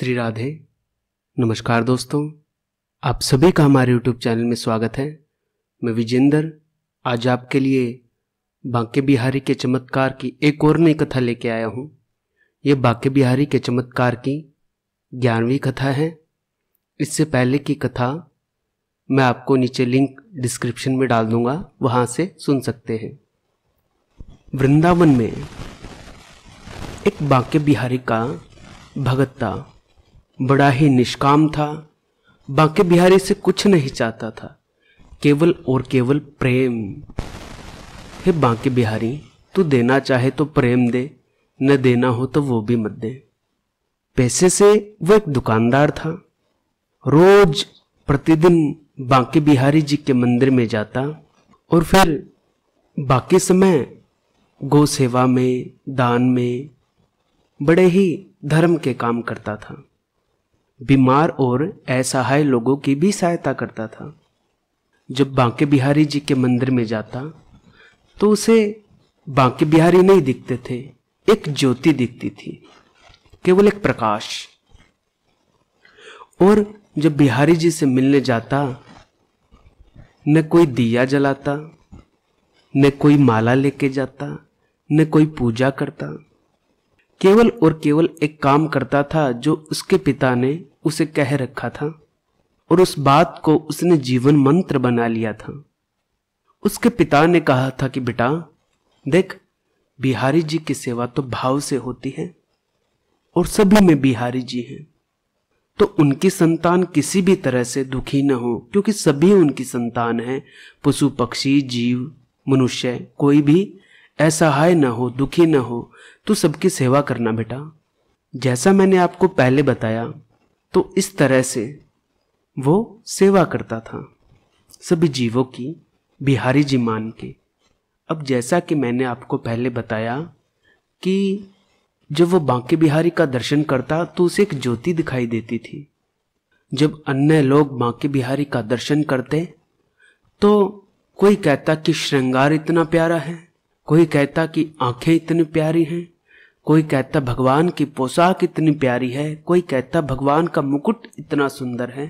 श्री राधे नमस्कार दोस्तों आप सभी का हमारे यूट्यूब चैनल में स्वागत है मैं विजेंद्र आज आपके लिए बांके बिहारी के चमत्कार की एक और नई कथा लेके आया हूँ ये बांके बिहारी के चमत्कार की ग्यारहवीं कथा है इससे पहले की कथा मैं आपको नीचे लिंक डिस्क्रिप्शन में डाल दूंगा वहाँ से सुन सकते हैं वृंदावन में एक बांके बिहारी का भगत था बड़ा ही निष्काम था बांके बिहारी से कुछ नहीं चाहता था केवल और केवल प्रेम हे बांके बिहारी तू देना चाहे तो प्रेम दे न देना हो तो वो भी मत दे पैसे से वो एक दुकानदार था रोज प्रतिदिन बांके बिहारी जी के मंदिर में जाता और फिर बाकी समय गौ सेवा में दान में बड़े ही धर्म के काम करता था बीमार और असहाय लोगों की भी सहायता करता था जब बांके बिहारी जी के मंदिर में जाता तो उसे बांके बिहारी नहीं दिखते थे एक ज्योति दिखती थी केवल एक प्रकाश और जब बिहारी जी से मिलने जाता न कोई दिया जलाता न कोई माला लेके जाता न कोई पूजा करता केवल और केवल एक काम करता था जो उसके पिता ने उसे कह रखा था और उस बात को उसने जीवन मंत्र बना लिया था उसके पिता ने कहा था कि बेटा देख बिहारी जी की सेवा तो भाव से होती है और सभी में बिहारी जी हैं तो उनकी संतान किसी भी तरह से दुखी न हो क्योंकि सभी उनकी संतान है पशु पक्षी जीव मनुष्य कोई भी असहाय न हो दुखी न हो तो सबकी सेवा करना बेटा जैसा मैंने आपको पहले बताया तो इस तरह से वो सेवा करता था सभी जीवों की बिहारी जी मान के अब जैसा कि मैंने आपको पहले बताया कि जब वो बांके बिहारी का दर्शन करता तो उसे एक ज्योति दिखाई देती थी जब अन्य लोग बांके बिहारी का दर्शन करते तो कोई कहता कि श्रृंगार इतना प्यारा है कोई कहता कि आंखें इतनी प्यारी हैं कोई कहता भगवान की पोशाक इतनी प्यारी है कोई कहता भगवान का मुकुट इतना सुंदर है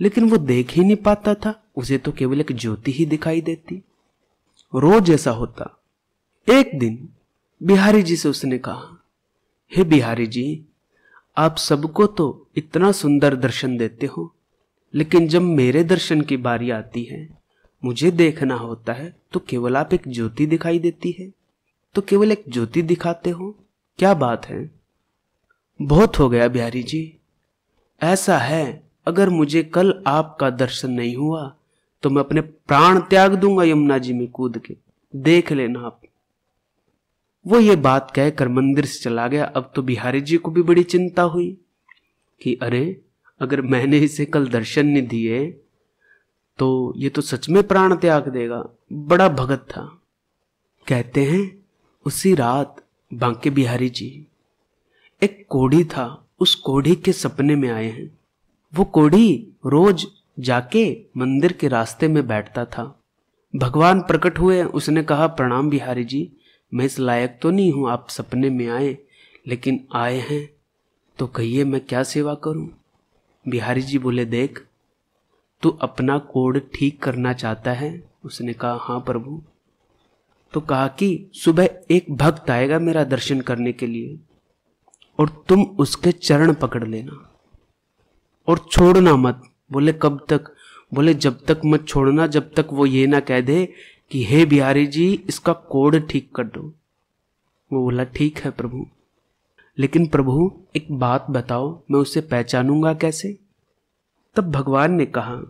लेकिन वो देख ही नहीं पाता था उसे तो केवल एक ज्योति ही दिखाई देती रोज ऐसा होता एक दिन बिहारी जी से उसने कहा हे बिहारी जी आप सबको तो इतना सुंदर दर्शन देते हो लेकिन जब मेरे दर्शन की बारी आती है मुझे देखना होता है तो केवल आप एक ज्योति दिखाई देती है तो केवल एक ज्योति दिखाते हो क्या बात है बहुत हो गया बिहारी जी ऐसा है अगर मुझे कल आपका दर्शन नहीं हुआ तो मैं अपने प्राण त्याग दूंगा यमुना जी में कूद के देख लेना आप वो ये बात कहकर मंदिर से चला गया अब तो बिहारी जी को भी बड़ी चिंता हुई कि अरे अगर मैंने इसे कल दर्शन नहीं दिए तो ये तो सच में प्राण त्याग देगा बड़ा भगत था कहते हैं उसी रात बांके बिहारी जी एक कोढ़ी था उस कोढ़ी के सपने में आए हैं वो कोढ़ी रोज जाके मंदिर के रास्ते में बैठता था भगवान प्रकट हुए उसने कहा प्रणाम बिहारी जी मैं इस लायक तो नहीं हूं आप सपने में आए लेकिन आए हैं तो कहिए मैं क्या सेवा करूं बिहारी जी बोले देख तू अपना कोड ठीक करना चाहता है उसने कहा हाँ प्रभु तो कहा कि सुबह एक भक्त आएगा मेरा दर्शन करने के लिए और तुम उसके चरण पकड़ लेना और छोड़ना मत बोले कब तक बोले जब तक मत छोड़ना जब तक वो ये ना कह दे कि हे बिहारी जी इसका कोड ठीक कर दो वो बोला ठीक है प्रभु लेकिन प्रभु एक बात बताओ मैं उसे पहचानूंगा कैसे तब भगवान ने कहा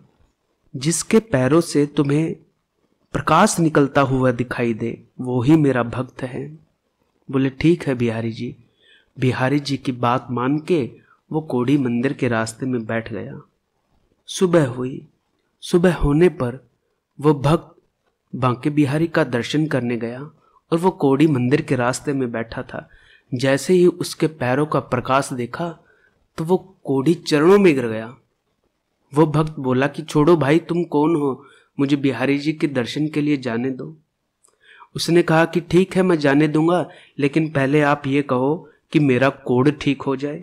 जिसके पैरों से तुम्हें प्रकाश निकलता हुआ दिखाई दे वो ही मेरा भक्त है बोले ठीक है बिहारी जी बिहारी जी की बात मान के वो कोड़ी मंदिर के रास्ते में बैठ गया सुबह हुई सुबह होने पर वो भक्त बांके बिहारी का दर्शन करने गया और वो कोड़ी मंदिर के रास्ते में बैठा था जैसे ही उसके पैरों का प्रकाश देखा तो वो कोड़ी चरणों में गिर गया वो भक्त बोला कि छोड़ो भाई तुम कौन हो मुझे बिहारी जी के दर्शन के लिए जाने दो उसने कहा कि ठीक है मैं जाने दूंगा लेकिन पहले आप ये कहो कि मेरा कोड ठीक हो जाए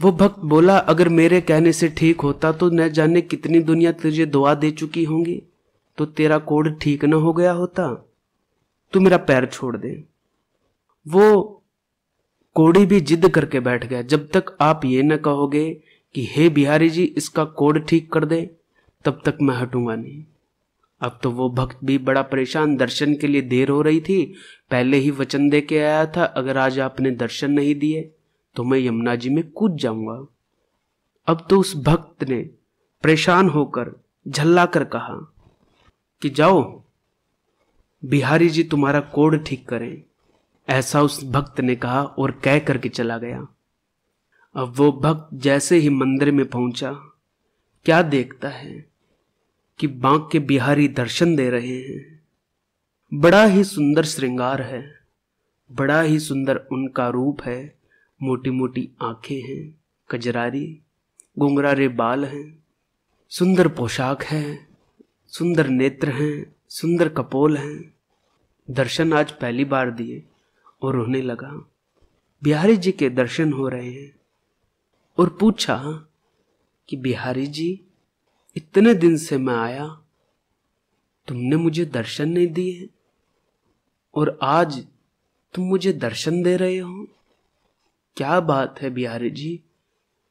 वो भक्त बोला अगर मेरे कहने से ठीक होता तो न जाने कितनी दुनिया तुझे दुआ दे चुकी होंगी तो तेरा कोड ठीक ना हो गया होता तू तो मेरा पैर छोड़ दे वो कोड़ी भी जिद करके बैठ गया जब तक आप ये न कहोगे कि हे बिहारी जी इसका कोड ठीक कर दे तब तक मैं हटूंगा नहीं अब तो वो भक्त भी बड़ा परेशान दर्शन के लिए देर हो रही थी पहले ही वचन दे के आया था अगर आज आपने दर्शन नहीं दिए तो मैं यमुना जी में कूद जाऊंगा अब तो उस भक्त ने परेशान होकर झल्ला कर कहा कि जाओ बिहारी जी तुम्हारा कोड ठीक करें ऐसा उस भक्त ने कहा और कह करके चला गया अब वो भक्त जैसे ही मंदिर में पहुंचा क्या देखता है कि बांक के बिहारी दर्शन दे रहे हैं बड़ा ही सुंदर श्रृंगार है बड़ा ही सुंदर उनका रूप है मोटी मोटी आंखें हैं कजरारी गुंगरारे बाल हैं सुंदर पोशाक है सुंदर नेत्र हैं सुंदर कपोल हैं दर्शन आज पहली बार दिए और रोने लगा बिहारी जी के दर्शन हो रहे हैं और पूछा कि बिहारी जी इतने दिन से मैं आया तुमने मुझे दर्शन नहीं दिए और आज तुम मुझे दर्शन दे रहे हो क्या बात है बिहारी जी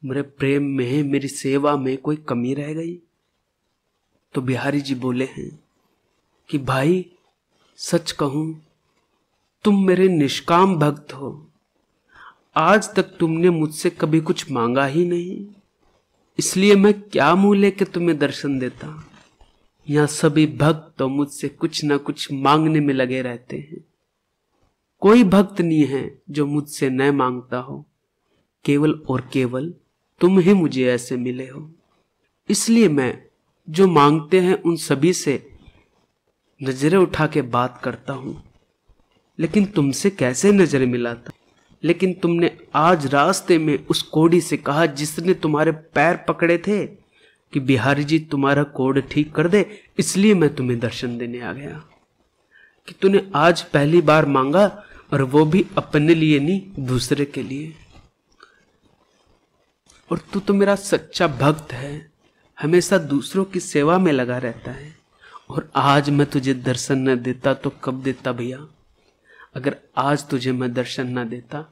मेरे प्रेम में मेरी सेवा में कोई कमी रह गई तो बिहारी जी बोले हैं कि भाई सच कहूं तुम मेरे निष्काम भक्त हो आज तक तुमने मुझसे कभी कुछ मांगा ही नहीं इसलिए मैं क्या मुंह लेके तुम्हें दर्शन देता यहां सभी भक्त तो मुझसे कुछ ना कुछ मांगने में लगे रहते हैं कोई भक्त नहीं है जो मुझसे न मांगता हो केवल और केवल तुम ही मुझे ऐसे मिले हो इसलिए मैं जो मांगते हैं उन सभी से नजरें उठा के बात करता हूं लेकिन तुमसे कैसे नजरें मिलाता लेकिन तुमने आज रास्ते में उस कोड़ी से कहा जिसने तुम्हारे पैर पकड़े थे कि बिहारी जी तुम्हारा कोड ठीक कर दे इसलिए मैं तुम्हें दर्शन देने आ गया कि तूने आज पहली बार मांगा और वो भी अपने लिए नहीं दूसरे के लिए और तू तो मेरा सच्चा भक्त है हमेशा दूसरों की सेवा में लगा रहता है और आज मैं तुझे दर्शन न देता तो कब देता भैया अगर आज तुझे मैं दर्शन न देता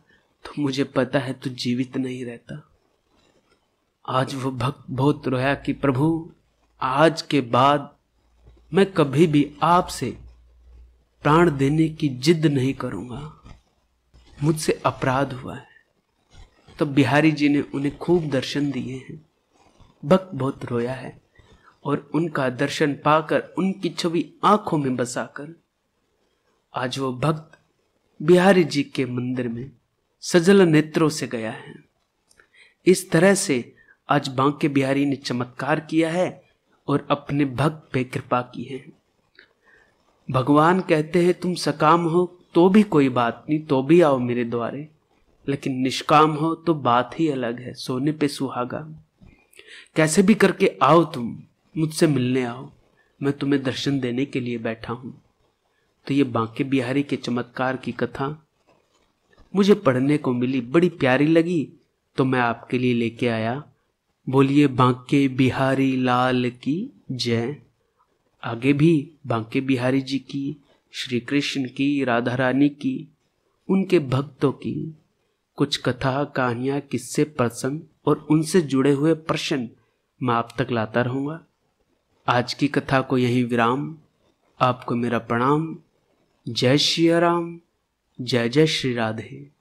तो मुझे पता है तू जीवित नहीं रहता आज वो भक्त बहुत रोया कि प्रभु आज के बाद मैं कभी भी आपसे प्राण देने की जिद नहीं करूंगा मुझसे अपराध हुआ है तो बिहारी जी ने उन्हें खूब दर्शन दिए हैं भक्त बहुत रोया है और उनका दर्शन पाकर उनकी छवि आंखों में बसाकर आज वो भक्त बिहारी जी के मंदिर में सजल नेत्रों से गया है इस तरह से आज बांके बिहारी ने चमत्कार किया है और अपने भक्त पे कृपा की है भगवान कहते हैं तुम सकाम हो तो भी कोई बात नहीं तो भी आओ मेरे द्वारे लेकिन निष्काम हो तो बात ही अलग है सोने पे सुहागा कैसे भी करके आओ तुम मुझसे मिलने आओ मैं तुम्हें दर्शन देने के लिए बैठा हूं तो ये बांके बिहारी के चमत्कार की कथा मुझे पढ़ने को मिली बड़ी प्यारी लगी तो मैं आपके लिए लेके आया बोलिए बांके बिहारी लाल की जय आगे भी बांके बिहारी जी की श्री कृष्ण की राधा रानी की उनके भक्तों की कुछ कथा कहानियाँ किस्से प्रसंग और उनसे जुड़े हुए प्रश्न मैं आप तक लाता रहूँगा आज की कथा को यही विराम आपको मेरा प्रणाम जय श्री राम जय जय श्री राधे